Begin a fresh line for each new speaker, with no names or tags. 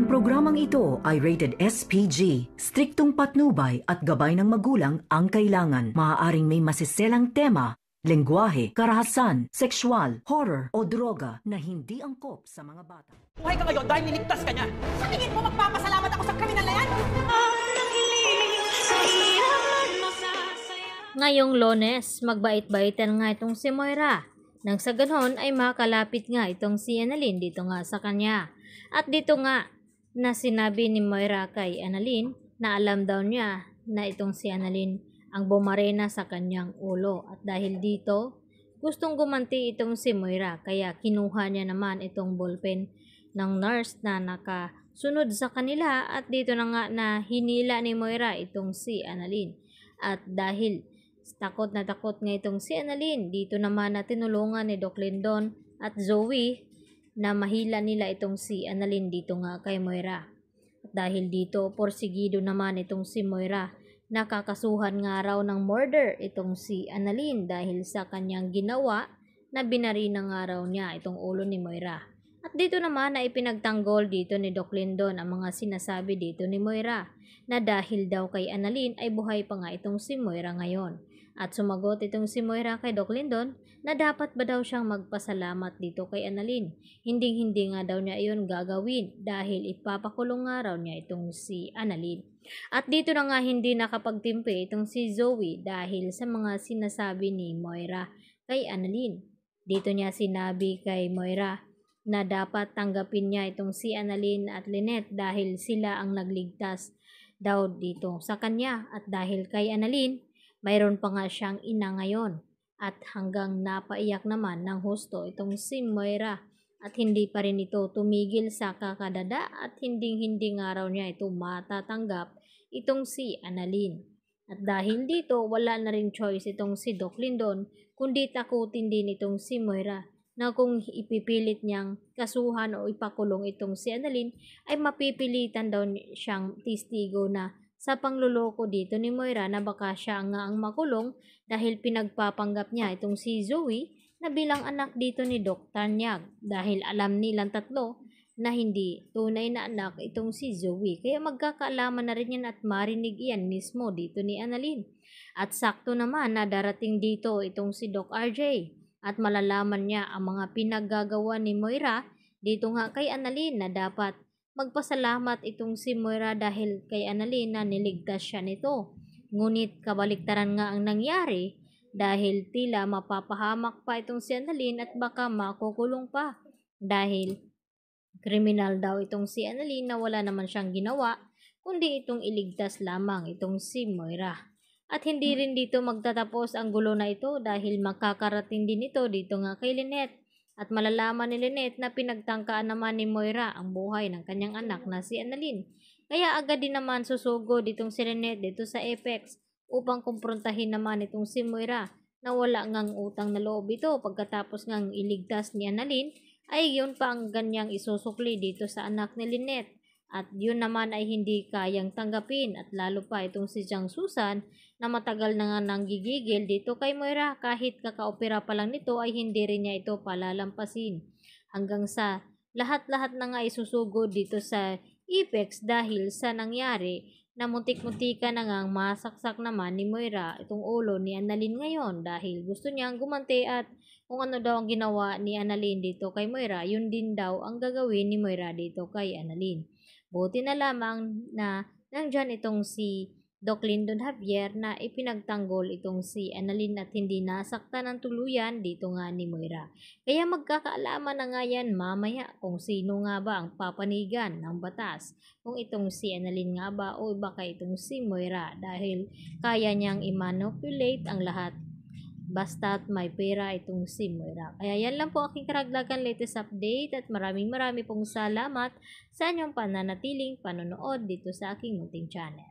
Ang programang ito ay rated SPG. Striktong patnubay at gabay ng magulang ang kailangan. Maaaring may masiselang tema, lengguwahe, karahasan, sexual, horror o droga na hindi angkop sa mga bata. Buhay ka ngayon dahil niligtas ka niya! Sa tingin mo magpapasalamat ako sa kriminal na yan? Ngayong lones, magbait-baitan nga itong si Moira. Nang sa ganon ay makalapit nga itong si Annalyn dito nga sa kanya. At dito nga, na sinabi ni Moira kay Annalyn na alam daw niya na itong si Annalyn ang bumarena sa kanyang ulo at dahil dito gustong gumanti itong si Moira kaya kinuha niya naman itong ballpen ng nurse na nakasunod sa kanila at dito na nga na hinila ni Moira itong si Annalyn at dahil takot na takot nga itong si Annalyn dito naman na tinulungan ni Doc Lindon at Zoe na mahila nila itong si Annalyn dito nga kay Moira. At dahil dito, porsigido naman itong si Moira. Nakakasuhan nga raw ng murder itong si Annalyn dahil sa kanyang ginawa na binari na nga raw niya itong ulo ni Moira. At dito naman na ipinagtanggol dito ni Doc Lindon ang mga sinasabi dito ni Moira na dahil daw kay Annalyn ay buhay pa nga itong si Moira ngayon. At sumagot itong si Moira kay Doc Lindon na dapat ba daw siyang magpasalamat dito kay Annalyn. Hinding-hindi nga daw niya iyon gagawin dahil ipapakulong nga raw niya itong si Annalyn. At dito na nga hindi nakapagtimpi itong si Zoe dahil sa mga sinasabi ni Moira kay Annalyn. Dito niya sinabi kay Moira na dapat tanggapin niya itong si Annalyn at Lynette dahil sila ang nagligtas daw dito sa kanya at dahil kay Annalyn mayroon pa nga siyang ina ngayon at hanggang napaiyak naman ng husto itong si Moira at hindi pa rin ito tumigil sa kakadada at hinding-hindi nga raw niya ito matatanggap itong si Annalyn. At dahil dito, wala na rin choice itong si Doc Lindon kundi takutin din itong si Moira na kung ipipilit niyang kasuhan o ipakulong itong si Annalyn ay mapipilitan daw siyang testigo na sa pangluloko dito ni Moira na baka siya nga ang makulong dahil pinagpapanggap niya itong si Zoe na bilang anak dito ni Dr. Tanyag dahil alam nilang tatlo na hindi tunay na anak itong si Zoe kaya magkakaalaman na rin yan at marinig iyan mismo dito ni Annalyn. At sakto naman na darating dito itong si Doc RJ at malalaman niya ang mga pinaggagawa ni Moira dito nga kay Annalyn na dapat Magpasalamat itong si Moira dahil kay Annalena niligtas siya nito. Ngunit kabaliktaran nga ang nangyari dahil tila mapapahamak pa itong si Annalena at baka makukulong pa dahil kriminal daw itong si Annalena na wala naman siyang ginawa kundi itong iligtas lamang itong si Moira. At hindi rin dito magtatapos ang gulo na ito dahil makakarating din ito dito nga kay Lynette at malalaman ni Lynette na pinagtangkaan naman ni Moira ang buhay ng kanyang anak na si Annalyn. Kaya agad din naman susugod itong si Lynette dito sa Apex upang kumprontahin naman itong si Moira na wala ngang utang na loob ito pagkatapos ngang iligtas ni Annalyn ay yun pa ang ganyang isusukli dito sa anak ni Lynette. At yun naman ay hindi kayang tanggapin at lalo pa itong si Jiang Susan na matagal na nga nanggigigil dito kay Moira kahit kakaopera pa lang nito ay hindi rin niya ito palalampasin. Hanggang sa lahat-lahat na nga isusugo dito sa Apex dahil sa nangyari na muntik-muntika na nga masaksak naman ni Moira itong ulo ni Annalyn ngayon dahil gusto niyang gumante at kung ano daw ang ginawa ni Annalyn dito kay Moira, yun din daw ang gagawin ni Moira dito kay Annalyn. Buti na lamang na nandyan itong si Doc Lyndon Javier na ipinagtanggol itong si Annalyn at hindi nasakta ng tuluyan dito nga ni Moira. Kaya magkakaalaman na nga yan mamaya kung sino nga ba ang papanigan ng batas. Kung itong si Annalyn nga ba o baka itong si Moira dahil kaya niyang i-manipulate ang lahat basta't may pera itong si Moira. Kaya yan lang po aking karaglagan latest update at maraming marami pong salamat sa inyong pananatiling panonood dito sa aking munting channel.